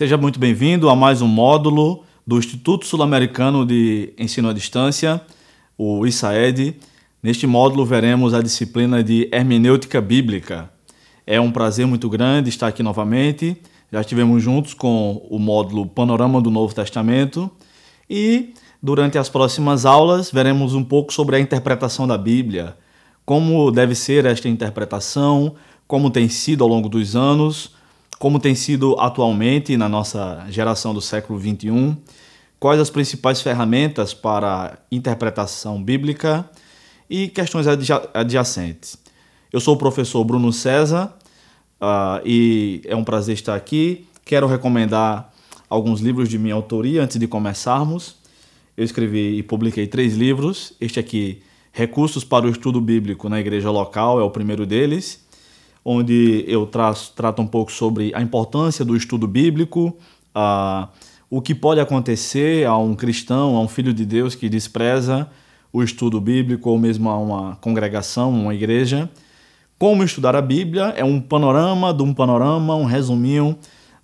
Seja muito bem-vindo a mais um módulo do Instituto Sul-Americano de Ensino à Distância, o ISAED. Neste módulo veremos a disciplina de Hermenêutica Bíblica. É um prazer muito grande estar aqui novamente. Já estivemos juntos com o módulo Panorama do Novo Testamento e durante as próximas aulas veremos um pouco sobre a interpretação da Bíblia, como deve ser esta interpretação, como tem sido ao longo dos anos como tem sido atualmente na nossa geração do século XXI, quais as principais ferramentas para interpretação bíblica e questões adjacentes. Eu sou o professor Bruno César uh, e é um prazer estar aqui. Quero recomendar alguns livros de minha autoria antes de começarmos. Eu escrevi e publiquei três livros. Este aqui, Recursos para o Estudo Bíblico na Igreja Local, é o primeiro deles onde eu traço, trato um pouco sobre a importância do estudo bíblico, a, o que pode acontecer a um cristão, a um filho de Deus que despreza o estudo bíblico ou mesmo a uma congregação, uma igreja. Como estudar a Bíblia é um panorama de um panorama, um resuminho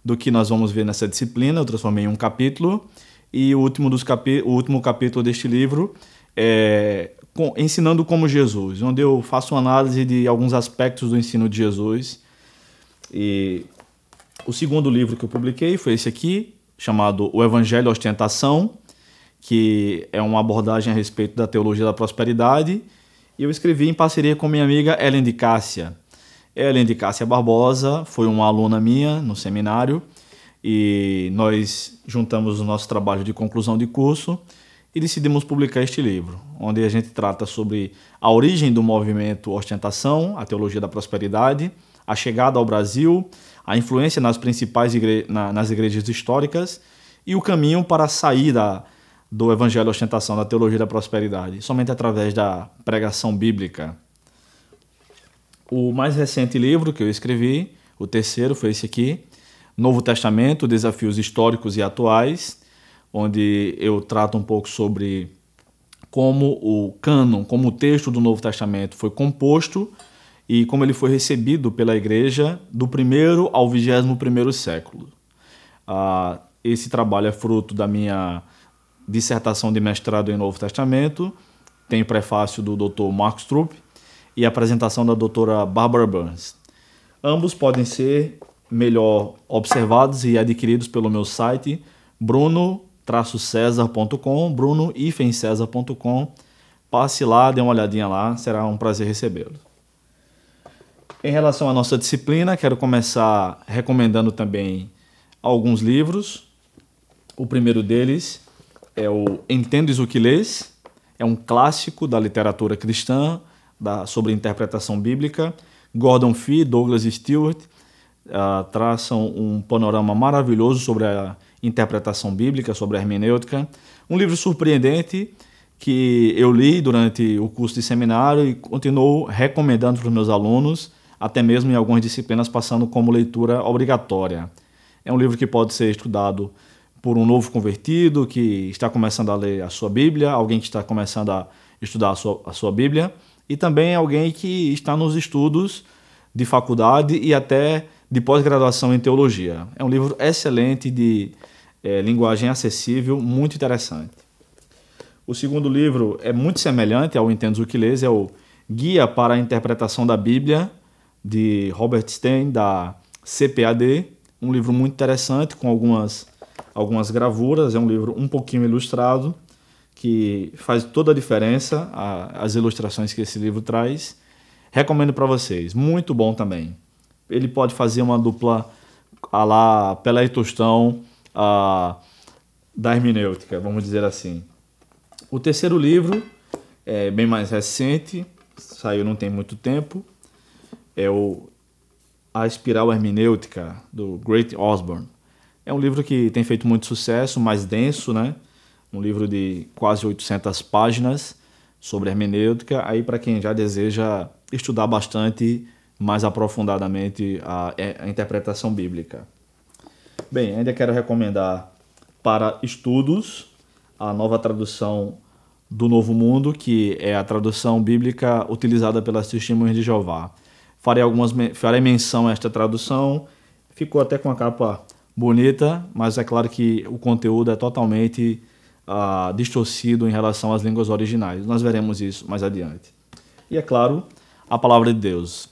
do que nós vamos ver nessa disciplina. Eu transformei em um capítulo e o último, dos capi o último capítulo deste livro é com, ensinando como Jesus, onde eu faço uma análise de alguns aspectos do ensino de Jesus. E o segundo livro que eu publiquei foi esse aqui, chamado O Evangelho e Ostentação, que é uma abordagem a respeito da teologia da prosperidade. E eu escrevi em parceria com minha amiga Ellen de Cássia. Ellen de Cássia Barbosa foi uma aluna minha no seminário e nós juntamos o nosso trabalho de conclusão de curso e decidimos publicar este livro, onde a gente trata sobre a origem do movimento Ostentação, a teologia da prosperidade, a chegada ao Brasil, a influência nas principais igre... Na, nas igrejas históricas e o caminho para a saída do Evangelho Ostentação, da Teologia da Prosperidade, somente através da pregação bíblica. O mais recente livro que eu escrevi, o terceiro, foi esse aqui, Novo Testamento, Desafios Históricos e Atuais, onde eu trato um pouco sobre como o cânon, como o texto do Novo Testamento foi composto e como ele foi recebido pela igreja do primeiro ao vigésimo primeiro século. Ah, esse trabalho é fruto da minha dissertação de mestrado em Novo Testamento, tem prefácio do Dr. Mark Strupp e apresentação da doutora Barbara Burns. Ambos podem ser melhor observados e adquiridos pelo meu site bruno cesar.com, bruno-cesar.com. Passe lá, dê uma olhadinha lá, será um prazer recebê-lo. Em relação à nossa disciplina, quero começar recomendando também alguns livros. O primeiro deles é o Entendes o que Lês, é um clássico da literatura cristã, da, sobre interpretação bíblica. Gordon Fee, Douglas Stewart uh, traçam um panorama maravilhoso sobre a interpretação bíblica, sobre hermenêutica. Um livro surpreendente que eu li durante o curso de seminário e continuo recomendando para os meus alunos, até mesmo em algumas disciplinas passando como leitura obrigatória. É um livro que pode ser estudado por um novo convertido que está começando a ler a sua Bíblia, alguém que está começando a estudar a sua, a sua Bíblia, e também alguém que está nos estudos de faculdade e até de pós-graduação em teologia. É um livro excelente de é, linguagem acessível, muito interessante. O segundo livro é muito semelhante ao Entendo o que Lês, é o Guia para a Interpretação da Bíblia, de Robert Stein, da CPAD. Um livro muito interessante, com algumas, algumas gravuras. É um livro um pouquinho ilustrado, que faz toda a diferença, a, as ilustrações que esse livro traz. Recomendo para vocês. Muito bom também. Ele pode fazer uma dupla a lá Pelé e Tostão, uh, da hermenêutica, vamos dizer assim. O terceiro livro é bem mais recente, saiu não tem muito tempo, é o A Espiral Hermenêutica, do Great Osborne. É um livro que tem feito muito sucesso, mais denso, né? Um livro de quase 800 páginas sobre hermenêutica, aí para quem já deseja estudar bastante mais aprofundadamente a, é, a interpretação bíblica. Bem, ainda quero recomendar para estudos a nova tradução do Novo Mundo, que é a tradução bíblica utilizada pelas Testemunhas de Jeová. Farei, algumas, farei menção a esta tradução, ficou até com a capa bonita, mas é claro que o conteúdo é totalmente ah, distorcido em relação às línguas originais. Nós veremos isso mais adiante. E é claro, a palavra de Deus,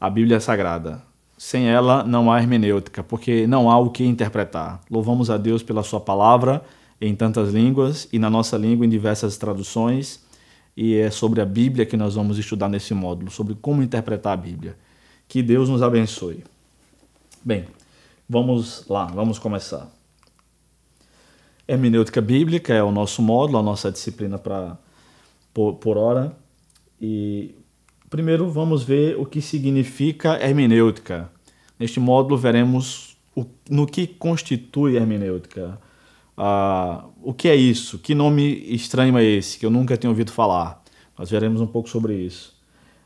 a Bíblia Sagrada, sem ela não há hermenêutica, porque não há o que interpretar. Louvamos a Deus pela Sua palavra em tantas línguas e na nossa língua em diversas traduções. E é sobre a Bíblia que nós vamos estudar nesse módulo, sobre como interpretar a Bíblia. Que Deus nos abençoe. Bem, vamos lá, vamos começar. Hermenêutica Bíblica é o nosso módulo, a nossa disciplina para por, por hora. E primeiro vamos ver o que significa hermenêutica. Neste módulo veremos o, no que constitui hermenêutica. Ah, o que é isso? Que nome estranho é esse que eu nunca tinha ouvido falar? Nós veremos um pouco sobre isso.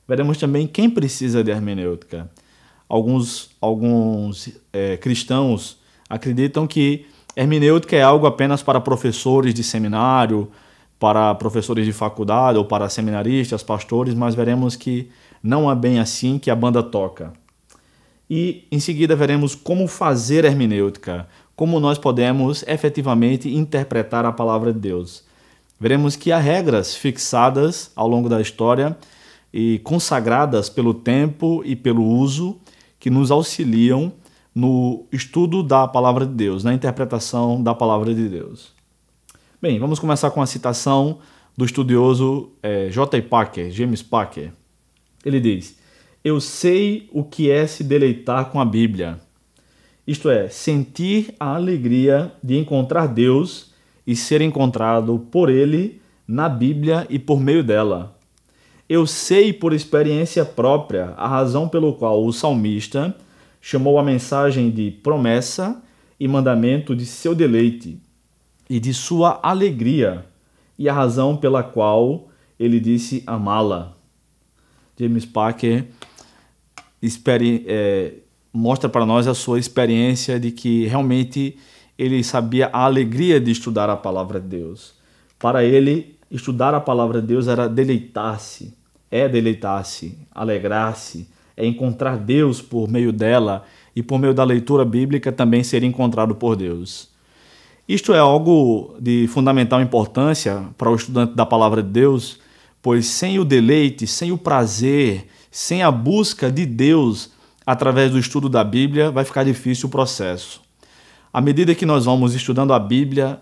Veremos também quem precisa de hermenêutica. Alguns, alguns é, cristãos acreditam que hermenêutica é algo apenas para professores de seminário, para professores de faculdade ou para seminaristas, pastores, mas veremos que não é bem assim que a banda toca e em seguida veremos como fazer hermenêutica, como nós podemos efetivamente interpretar a palavra de Deus. Veremos que há regras fixadas ao longo da história e consagradas pelo tempo e pelo uso que nos auxiliam no estudo da palavra de Deus, na interpretação da palavra de Deus. Bem, vamos começar com a citação do estudioso é, J. Packer, James Packer. Ele diz: eu sei o que é se deleitar com a Bíblia. Isto é, sentir a alegria de encontrar Deus e ser encontrado por Ele na Bíblia e por meio dela. Eu sei por experiência própria a razão pelo qual o salmista chamou a mensagem de promessa e mandamento de seu deleite e de sua alegria, e a razão pela qual ele disse amá-la. James Parker experi, é, mostra para nós a sua experiência de que realmente ele sabia a alegria de estudar a palavra de Deus. Para ele, estudar a palavra de Deus era deleitar-se, é deleitar-se, alegrar-se, é encontrar Deus por meio dela e por meio da leitura bíblica também ser encontrado por Deus. Isto é algo de fundamental importância para o estudante da palavra de Deus, pois sem o deleite, sem o prazer, sem a busca de Deus através do estudo da Bíblia, vai ficar difícil o processo. À medida que nós vamos estudando a Bíblia,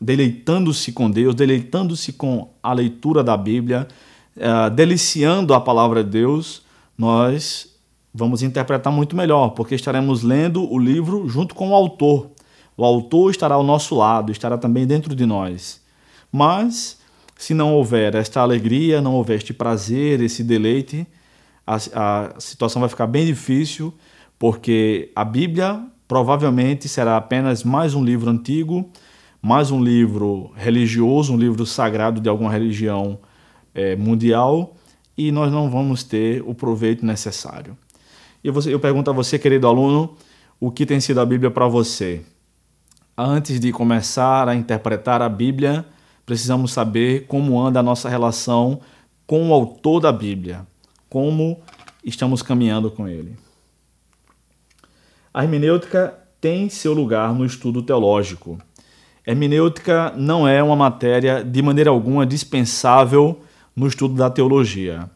deleitando-se com Deus, deleitando-se com a leitura da Bíblia, eh, deliciando a palavra de Deus, nós vamos interpretar muito melhor, porque estaremos lendo o livro junto com o autor. O autor estará ao nosso lado, estará também dentro de nós. Mas, se não houver esta alegria, não houver este prazer, esse deleite, a, a situação vai ficar bem difícil, porque a Bíblia provavelmente será apenas mais um livro antigo, mais um livro religioso, um livro sagrado de alguma religião é, mundial, e nós não vamos ter o proveito necessário. E eu pergunto a você, querido aluno, o que tem sido a Bíblia para você? Antes de começar a interpretar a Bíblia, precisamos saber como anda a nossa relação com o autor da Bíblia como estamos caminhando com ele. A hermenêutica tem seu lugar no estudo teológico. Hermenêutica não é uma matéria de maneira alguma dispensável no estudo da teologia,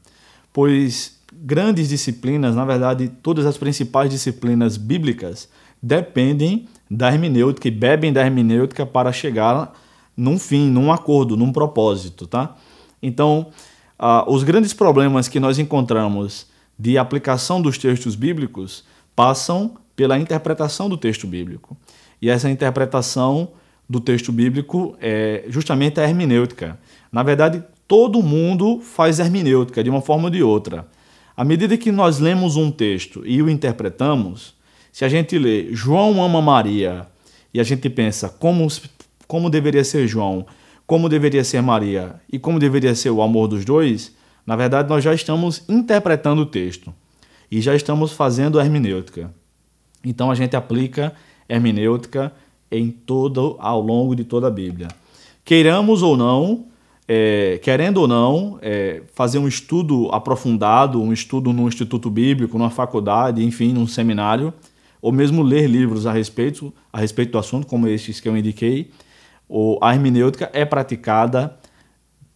pois grandes disciplinas, na verdade, todas as principais disciplinas bíblicas dependem da hermenêutica e bebem da hermenêutica para chegar num fim, num acordo, num propósito, tá? Então, ah, os grandes problemas que nós encontramos de aplicação dos textos bíblicos passam pela interpretação do texto bíblico. E essa interpretação do texto bíblico é justamente a hermenêutica. Na verdade, todo mundo faz hermenêutica de uma forma ou de outra. À medida que nós lemos um texto e o interpretamos, se a gente lê João ama Maria e a gente pensa como, como deveria ser João como deveria ser Maria e como deveria ser o amor dos dois, na verdade nós já estamos interpretando o texto e já estamos fazendo a hermenêutica. Então a gente aplica hermenêutica em todo ao longo de toda a Bíblia. Queiramos ou não, é, querendo ou não, é, fazer um estudo aprofundado, um estudo num instituto bíblico, numa faculdade, enfim, num seminário, ou mesmo ler livros a respeito, a respeito do assunto, como estes que eu indiquei, ou a hermenêutica é praticada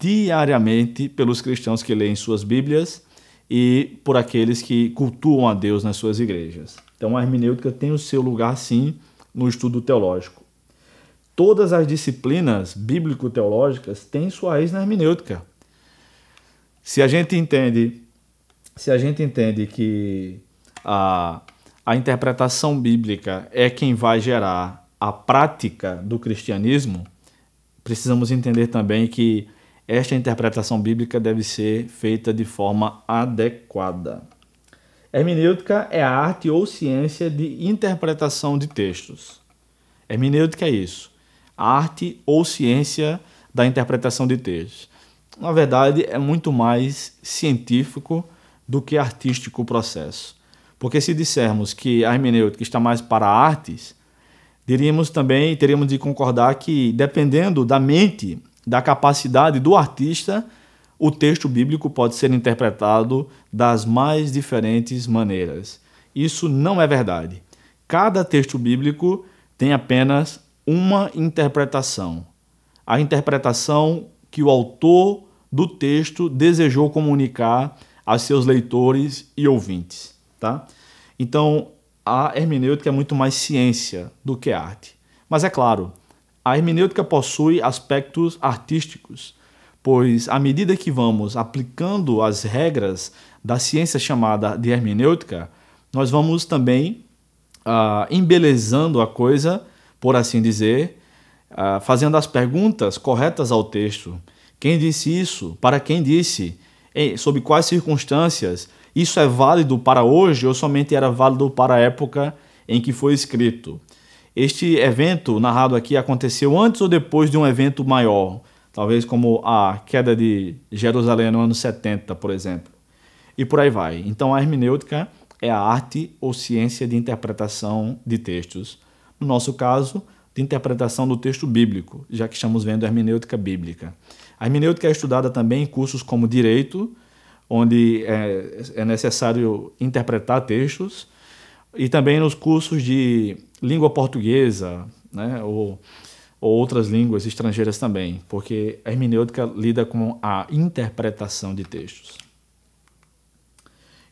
diariamente pelos cristãos que leem suas Bíblias e por aqueles que cultuam a Deus nas suas igrejas. Então a hermenêutica tem o seu lugar sim no estudo teológico. Todas as disciplinas bíblico-teológicas têm sua raiz na hermenêutica. Se a gente entende, se a gente entende que a, a interpretação bíblica é quem vai gerar a prática do cristianismo, precisamos entender também que esta interpretação bíblica deve ser feita de forma adequada. Hermenêutica é a arte ou ciência de interpretação de textos. Hermenêutica é isso, a arte ou ciência da interpretação de textos. Na verdade, é muito mais científico do que artístico o processo. Porque se dissermos que a hermenêutica está mais para artes, Diríamos também, teríamos de concordar que, dependendo da mente, da capacidade do artista, o texto bíblico pode ser interpretado das mais diferentes maneiras. Isso não é verdade. Cada texto bíblico tem apenas uma interpretação. A interpretação que o autor do texto desejou comunicar a seus leitores e ouvintes, tá? Então, a hermenêutica é muito mais ciência do que arte. Mas é claro, a hermenêutica possui aspectos artísticos, pois à medida que vamos aplicando as regras da ciência chamada de hermenêutica, nós vamos também uh, embelezando a coisa, por assim dizer, uh, fazendo as perguntas corretas ao texto. Quem disse isso? Para quem disse? Ei, sob quais circunstâncias? isso é válido para hoje ou somente era válido para a época em que foi escrito. Este evento narrado aqui aconteceu antes ou depois de um evento maior, talvez como a queda de Jerusalém no ano 70, por exemplo. E por aí vai. Então a hermenêutica é a arte ou ciência de interpretação de textos. No nosso caso, de interpretação do texto bíblico, já que estamos vendo a hermenêutica bíblica. A hermenêutica é estudada também em cursos como direito, onde é, é necessário interpretar textos, e também nos cursos de língua portuguesa, né, ou, ou outras línguas estrangeiras também, porque a hermenêutica lida com a interpretação de textos.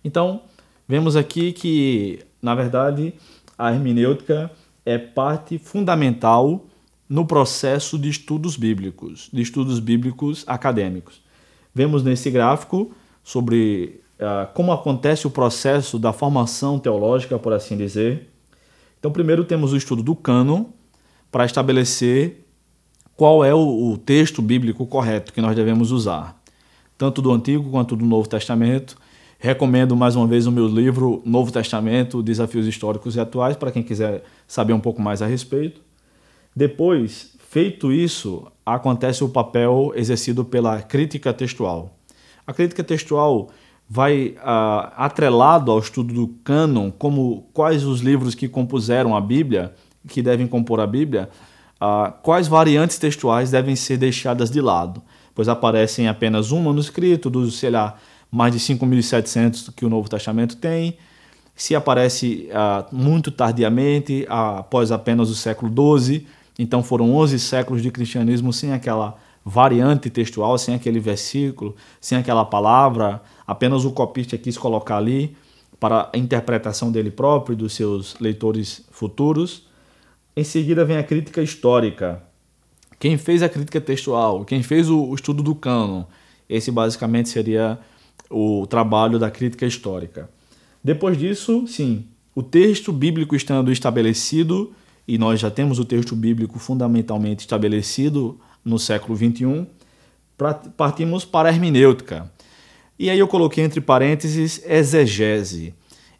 Então, vemos aqui que, na verdade, a hermenêutica é parte fundamental no processo de estudos bíblicos, de estudos bíblicos acadêmicos. Vemos nesse gráfico sobre ah, como acontece o processo da formação teológica, por assim dizer. Então, primeiro temos o estudo do cânon para estabelecer qual é o, o texto bíblico correto que nós devemos usar, tanto do Antigo quanto do Novo Testamento. Recomendo mais uma vez o meu livro Novo Testamento, Desafios Históricos e Atuais, para quem quiser saber um pouco mais a respeito. Depois, feito isso, acontece o papel exercido pela crítica textual. A crítica textual vai uh, atrelado ao estudo do cânon, como quais os livros que compuseram a Bíblia, que devem compor a Bíblia, uh, quais variantes textuais devem ser deixadas de lado, pois aparecem apenas um manuscrito dos, sei lá, mais de 5.700 que o Novo Testamento tem, se aparece uh, muito tardiamente, após apenas o século XII, então foram 11 séculos de cristianismo sem aquela variante textual, sem aquele versículo, sem aquela palavra, apenas o copista quis colocar ali para a interpretação dele próprio e dos seus leitores futuros. Em seguida vem a crítica histórica. Quem fez a crítica textual, quem fez o estudo do cânon, esse basicamente seria o trabalho da crítica histórica. Depois disso, sim, o texto bíblico estando estabelecido, e nós já temos o texto bíblico fundamentalmente estabelecido no século XXI, partimos para a hermenêutica. E aí eu coloquei entre parênteses exegese.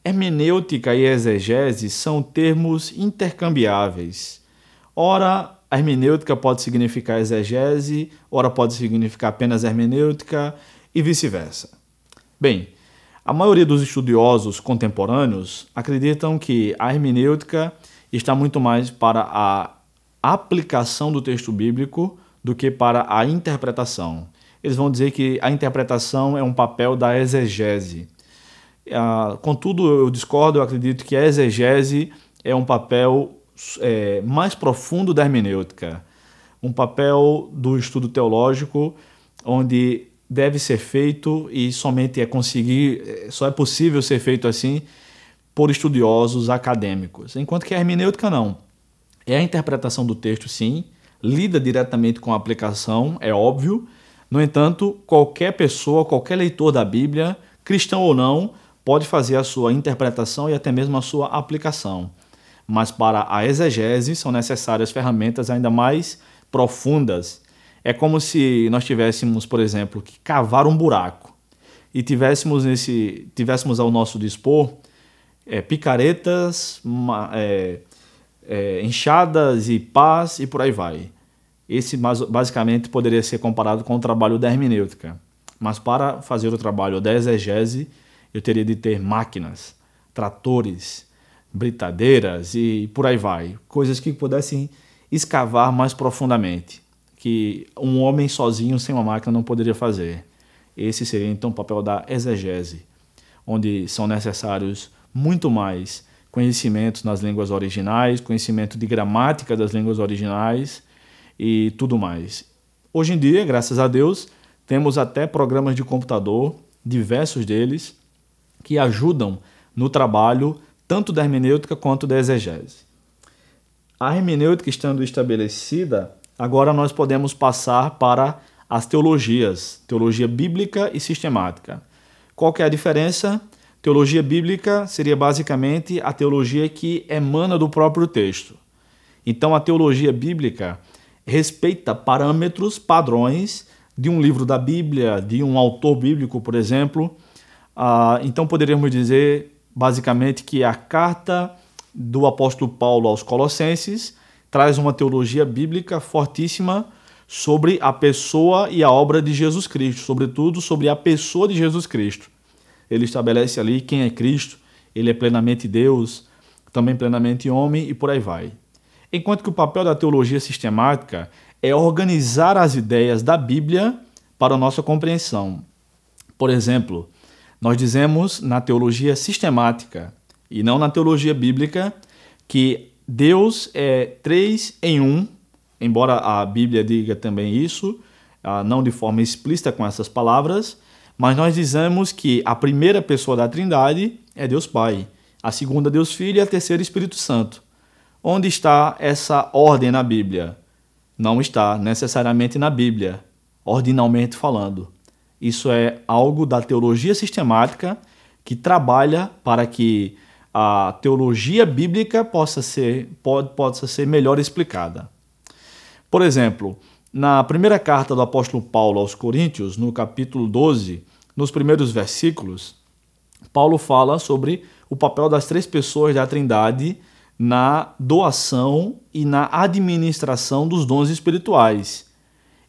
Hermenêutica e exegese são termos intercambiáveis. Ora, a hermenêutica pode significar exegese, ora pode significar apenas hermenêutica e vice-versa. Bem, a maioria dos estudiosos contemporâneos acreditam que a hermenêutica está muito mais para a aplicação do texto bíblico do que para a interpretação. Eles vão dizer que a interpretação é um papel da exegese. Ah, contudo, eu discordo, eu acredito que a exegese é um papel é, mais profundo da hermenêutica, um papel do estudo teológico, onde deve ser feito e somente é conseguir, é, só é possível ser feito assim por estudiosos acadêmicos. Enquanto que a hermenêutica não. É a interpretação do texto, sim, lida diretamente com a aplicação, é óbvio. No entanto, qualquer pessoa, qualquer leitor da Bíblia, cristão ou não, pode fazer a sua interpretação e até mesmo a sua aplicação. Mas para a exegese são necessárias ferramentas ainda mais profundas. É como se nós tivéssemos, por exemplo, que cavar um buraco e tivéssemos, nesse, tivéssemos ao nosso dispor é, picaretas, uma, é, é, enxadas e paz e por aí vai. Esse basicamente poderia ser comparado com o trabalho da hermenêutica. Mas para fazer o trabalho da exegese, eu teria de ter máquinas, tratores, britadeiras e por aí vai. Coisas que pudessem escavar mais profundamente, que um homem sozinho sem uma máquina não poderia fazer. Esse seria então o papel da exegese, onde são necessários muito mais conhecimentos nas línguas originais, conhecimento de gramática das línguas originais e tudo mais. Hoje em dia, graças a Deus, temos até programas de computador, diversos deles, que ajudam no trabalho tanto da hermenêutica quanto da exegese. A hermenêutica estando estabelecida, agora nós podemos passar para as teologias, teologia bíblica e sistemática. Qual que é a diferença? Teologia bíblica seria basicamente a teologia que emana do próprio texto. Então, a teologia bíblica respeita parâmetros, padrões de um livro da Bíblia, de um autor bíblico, por exemplo. Ah, então, poderíamos dizer, basicamente, que a carta do apóstolo Paulo aos Colossenses traz uma teologia bíblica fortíssima sobre a pessoa e a obra de Jesus Cristo, sobretudo sobre a pessoa de Jesus Cristo ele estabelece ali quem é Cristo, ele é plenamente Deus, também plenamente homem e por aí vai. Enquanto que o papel da teologia sistemática é organizar as ideias da Bíblia para a nossa compreensão. Por exemplo, nós dizemos na teologia sistemática e não na teologia bíblica que Deus é três em um, embora a Bíblia diga também isso, ah, não de forma explícita com essas palavras, mas nós dizemos que a primeira pessoa da Trindade é Deus Pai, a segunda Deus Filho e a terceira Espírito Santo. Onde está essa ordem na Bíblia? Não está necessariamente na Bíblia, ordinalmente falando. Isso é algo da teologia sistemática que trabalha para que a teologia bíblica possa ser, pode, possa ser melhor explicada. Por exemplo, na primeira carta do apóstolo Paulo aos Coríntios, no capítulo 12, nos primeiros versículos, Paulo fala sobre o papel das três pessoas da Trindade na doação e na administração dos dons espirituais.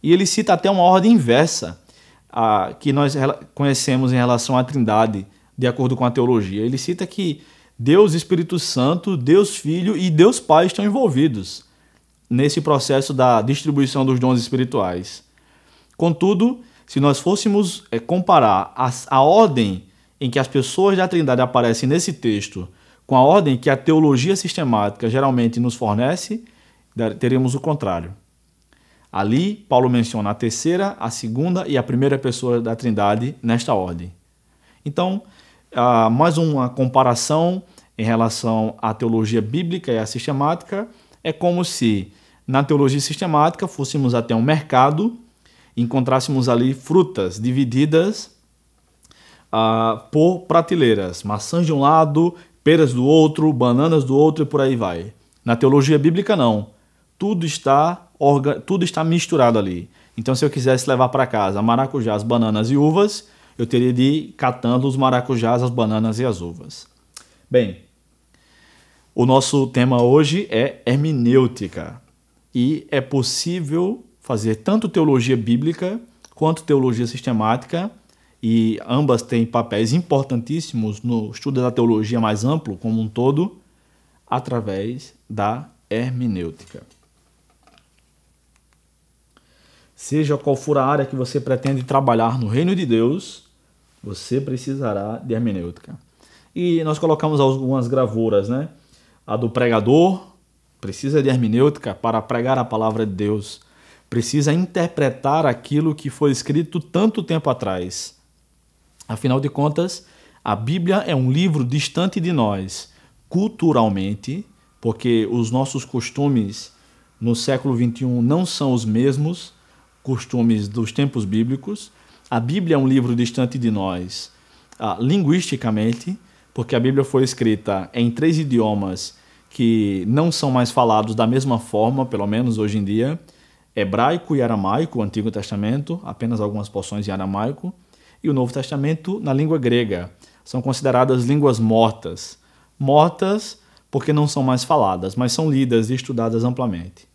E ele cita até uma ordem inversa a, que nós conhecemos em relação à Trindade, de acordo com a teologia. Ele cita que Deus Espírito Santo, Deus Filho e Deus Pai estão envolvidos nesse processo da distribuição dos dons espirituais. Contudo, se nós fôssemos é, comparar a ordem em que as pessoas da Trindade aparecem nesse texto com a ordem que a teologia sistemática geralmente nos fornece, teremos o contrário. Ali, Paulo menciona a terceira, a segunda e a primeira pessoa da Trindade nesta ordem. Então, ah, mais uma comparação em relação à teologia bíblica e à sistemática é como se na teologia sistemática, fôssemos até um mercado, encontrássemos ali frutas divididas uh, por prateleiras, maçãs de um lado, peras do outro, bananas do outro e por aí vai. Na teologia bíblica não. Tudo está orga... tudo está misturado ali. Então se eu quisesse levar para casa maracujás, bananas e uvas, eu teria de ir catando os maracujás, as bananas e as uvas. Bem, o nosso tema hoje é hermenêutica e é possível fazer tanto teologia bíblica quanto teologia sistemática, e ambas têm papéis importantíssimos no estudo da teologia mais amplo, como um todo, através da hermenêutica. Seja qual for a área que você pretende trabalhar no reino de Deus, você precisará de hermenêutica. E nós colocamos algumas gravuras, né? A do pregador, precisa de hermenêutica para pregar a palavra de Deus, precisa interpretar aquilo que foi escrito tanto tempo atrás. Afinal de contas, a Bíblia é um livro distante de nós, culturalmente, porque os nossos costumes no século XXI não são os mesmos costumes dos tempos bíblicos. A Bíblia é um livro distante de nós, ah, linguisticamente, porque a Bíblia foi escrita em três idiomas que não são mais falados da mesma forma, pelo menos hoje em dia, hebraico e aramaico, o Antigo Testamento, apenas algumas porções em aramaico, e o Novo Testamento na língua grega. São consideradas línguas mortas. Mortas porque não são mais faladas, mas são lidas e estudadas amplamente.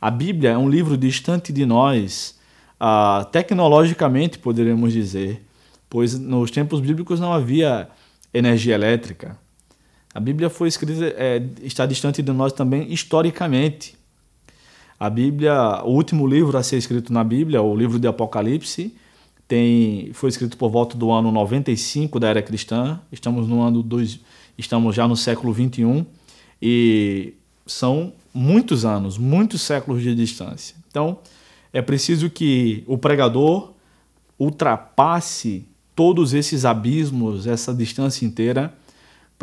A Bíblia é um livro distante de nós, uh, tecnologicamente poderíamos dizer, pois nos tempos bíblicos não havia energia elétrica, a Bíblia foi escrita, é, está distante de nós também historicamente. A Bíblia, o último livro a ser escrito na Bíblia, o livro de Apocalipse, tem, foi escrito por volta do ano 95 da era cristã. Estamos no ano dois, estamos já no século 21 e são muitos anos, muitos séculos de distância. Então, é preciso que o pregador ultrapasse todos esses abismos, essa distância inteira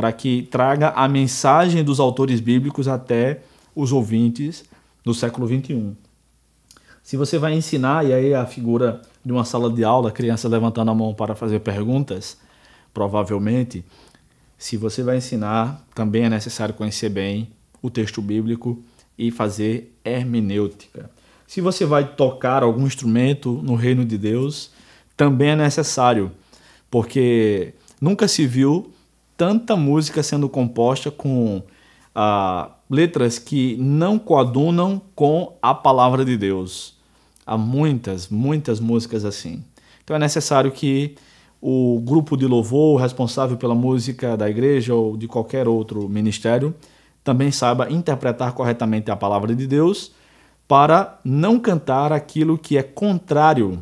para que traga a mensagem dos autores bíblicos até os ouvintes do século 21. Se você vai ensinar, e aí a figura de uma sala de aula, criança levantando a mão para fazer perguntas, provavelmente, se você vai ensinar, também é necessário conhecer bem o texto bíblico e fazer hermenêutica. Se você vai tocar algum instrumento no reino de Deus, também é necessário, porque nunca se viu tanta música sendo composta com ah, letras que não coadunam com a palavra de Deus. Há muitas, muitas músicas assim. Então é necessário que o grupo de louvor responsável pela música da igreja ou de qualquer outro ministério também saiba interpretar corretamente a palavra de Deus para não cantar aquilo que é contrário,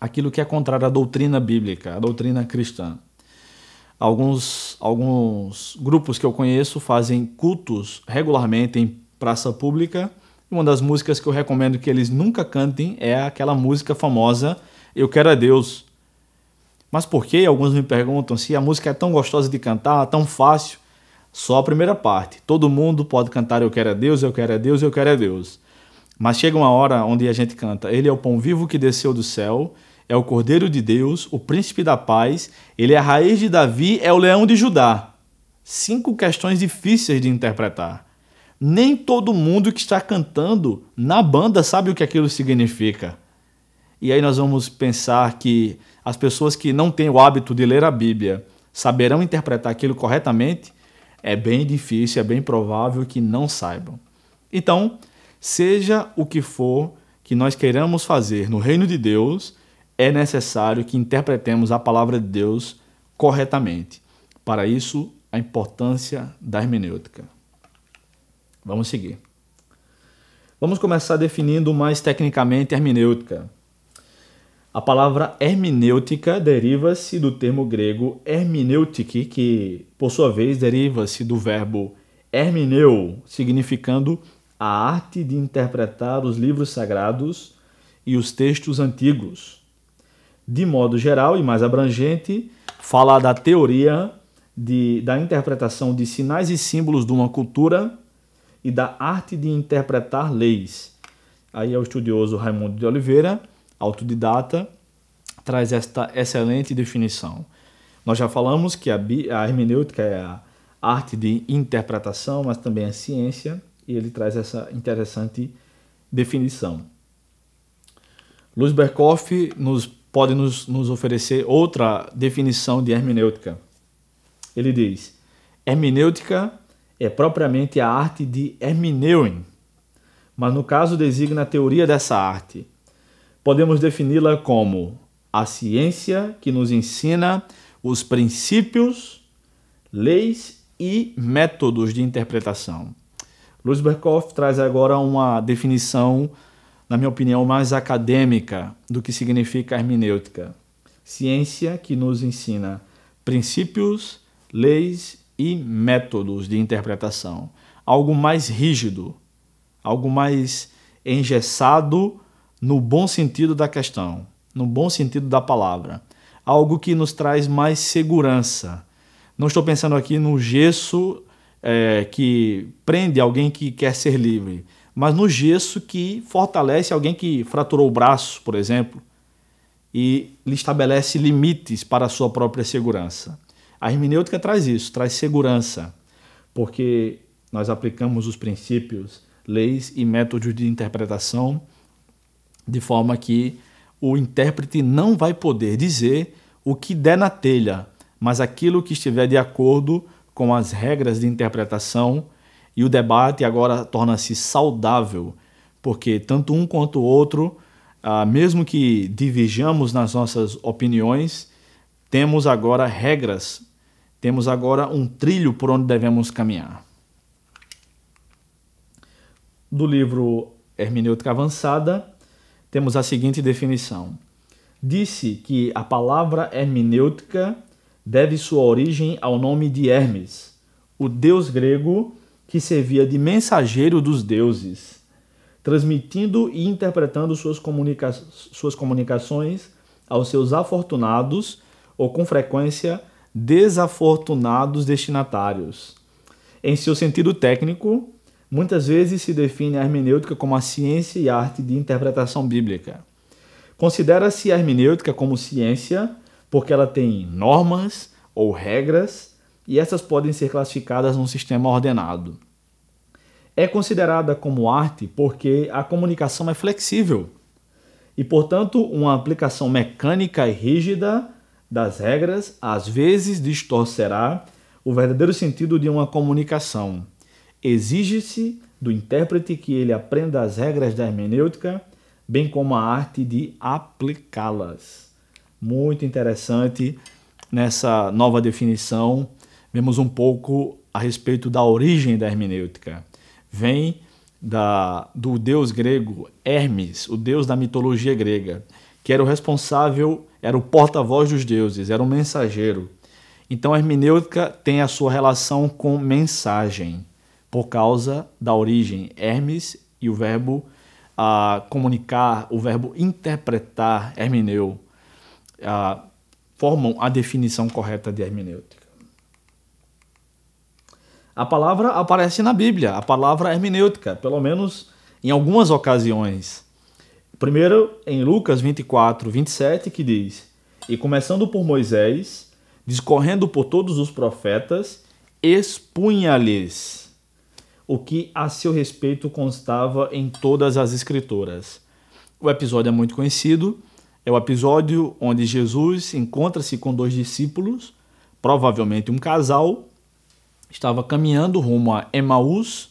aquilo que é contrário à doutrina bíblica, à doutrina cristã. Alguns, alguns grupos que eu conheço fazem cultos regularmente em praça pública. E uma das músicas que eu recomendo que eles nunca cantem é aquela música famosa Eu Quero a Deus. Mas por que? Alguns me perguntam se a música é tão gostosa de cantar, tão fácil. Só a primeira parte. Todo mundo pode cantar Eu Quero a Deus, Eu Quero a Deus, Eu Quero a Deus. Mas chega uma hora onde a gente canta Ele é o pão vivo que desceu do céu é o Cordeiro de Deus, o Príncipe da Paz, ele é a raiz de Davi, é o leão de Judá. Cinco questões difíceis de interpretar. Nem todo mundo que está cantando na banda sabe o que aquilo significa. E aí nós vamos pensar que as pessoas que não têm o hábito de ler a Bíblia saberão interpretar aquilo corretamente? É bem difícil, é bem provável que não saibam. Então, seja o que for que nós queiramos fazer no reino de Deus, é necessário que interpretemos a palavra de Deus corretamente. Para isso, a importância da hermenêutica. Vamos seguir. Vamos começar definindo mais tecnicamente hermenêutica. A palavra hermenêutica deriva-se do termo grego hermeneutiki, que por sua vez deriva-se do verbo hermeneu, significando a arte de interpretar os livros sagrados e os textos antigos de modo geral e mais abrangente, falar da teoria de, da interpretação de sinais e símbolos de uma cultura e da arte de interpretar leis. Aí é o estudioso Raimundo de Oliveira, autodidata, traz esta excelente definição. Nós já falamos que a, a hermenêutica é a arte de interpretação, mas também a ciência, e ele traz essa interessante definição. Luiz Berkoff nos pode nos, nos oferecer outra definição de hermenêutica. Ele diz: hermenêutica é propriamente a arte de hermeneuin, mas no caso designa a teoria dessa arte. Podemos defini-la como a ciência que nos ensina os princípios, leis e métodos de interpretação. Luiz Berkoff traz agora uma definição na minha opinião, mais acadêmica do que significa hermenêutica. Ciência que nos ensina princípios, leis e métodos de interpretação. Algo mais rígido, algo mais engessado no bom sentido da questão, no bom sentido da palavra. Algo que nos traz mais segurança. Não estou pensando aqui no gesso é, que prende alguém que quer ser livre mas no gesso que fortalece alguém que fraturou o braço, por exemplo, e lhe estabelece limites para a sua própria segurança. A hermenêutica traz isso, traz segurança, porque nós aplicamos os princípios, leis e métodos de interpretação de forma que o intérprete não vai poder dizer o que der na telha, mas aquilo que estiver de acordo com as regras de interpretação e o debate agora torna-se saudável, porque tanto um quanto o outro, ah, mesmo que diverjamos nas nossas opiniões, temos agora regras, temos agora um trilho por onde devemos caminhar. Do livro Hermenêutica Avançada, temos a seguinte definição: Disse que a palavra hermenêutica deve sua origem ao nome de Hermes, o deus grego que servia de mensageiro dos deuses, transmitindo e interpretando suas, comunica suas comunicações aos seus afortunados ou, com frequência, desafortunados destinatários. Em seu sentido técnico, muitas vezes se define a hermenêutica como a ciência e arte de interpretação bíblica. Considera-se a hermenêutica como ciência porque ela tem normas ou regras e essas podem ser classificadas num sistema ordenado. É considerada como arte porque a comunicação é flexível e, portanto, uma aplicação mecânica e rígida das regras às vezes distorcerá o verdadeiro sentido de uma comunicação. Exige-se do intérprete que ele aprenda as regras da hermenêutica, bem como a arte de aplicá-las. Muito interessante nessa nova definição vemos um pouco a respeito da origem da hermenêutica. Vem da, do deus grego Hermes, o deus da mitologia grega, que era o responsável, era o porta-voz dos deuses, era o mensageiro. Então a hermenêutica tem a sua relação com mensagem, por causa da origem Hermes e o verbo ah, comunicar, o verbo interpretar, hermeneu, ah, formam a definição correta de hermenêutica. A palavra aparece na Bíblia, a palavra hermenêutica, pelo menos em algumas ocasiões. Primeiro, em Lucas 24, 27, que diz: E começando por Moisés, discorrendo por todos os profetas, expunha-lhes o que a seu respeito constava em todas as Escrituras. O episódio é muito conhecido. É o episódio onde Jesus encontra-se com dois discípulos, provavelmente um casal, estava caminhando rumo a Emaús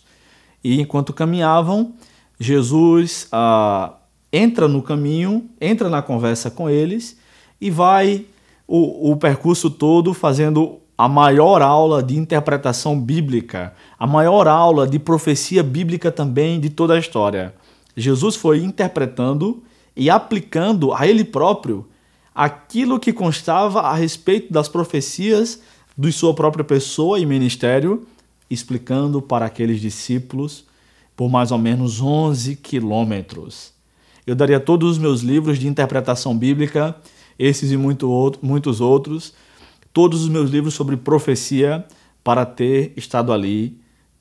e enquanto caminhavam, Jesus ah, entra no caminho, entra na conversa com eles e vai o, o percurso todo fazendo a maior aula de interpretação bíblica, a maior aula de profecia bíblica também de toda a história. Jesus foi interpretando e aplicando a ele próprio aquilo que constava a respeito das profecias de sua própria pessoa e ministério, explicando para aqueles discípulos por mais ou menos 11 quilômetros. Eu daria todos os meus livros de interpretação bíblica, esses e muito outro, muitos outros, todos os meus livros sobre profecia, para ter estado ali,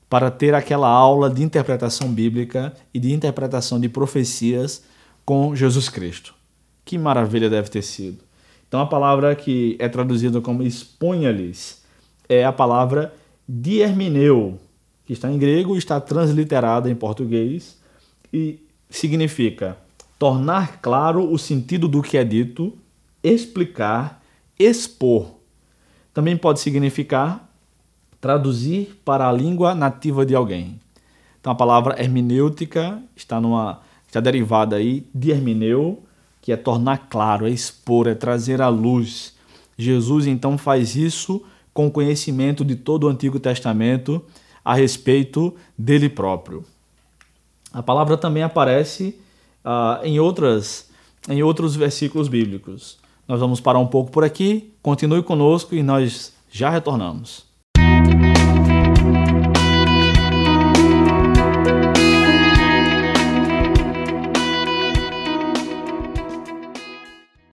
para ter aquela aula de interpretação bíblica e de interpretação de profecias com Jesus Cristo. Que maravilha deve ter sido! Então a palavra que é traduzida como exponha-lhes é a palavra diermineu, que está em grego e está transliterada em português e significa tornar claro o sentido do que é dito, explicar, expor. Também pode significar traduzir para a língua nativa de alguém. Então a palavra hermenêutica está numa está derivada aí de hermeneu, que é tornar claro, é expor, é trazer à luz. Jesus então faz isso com conhecimento de todo o Antigo Testamento a respeito dele próprio. A palavra também aparece uh, em, outras, em outros versículos bíblicos. Nós vamos parar um pouco por aqui, continue conosco e nós já retornamos.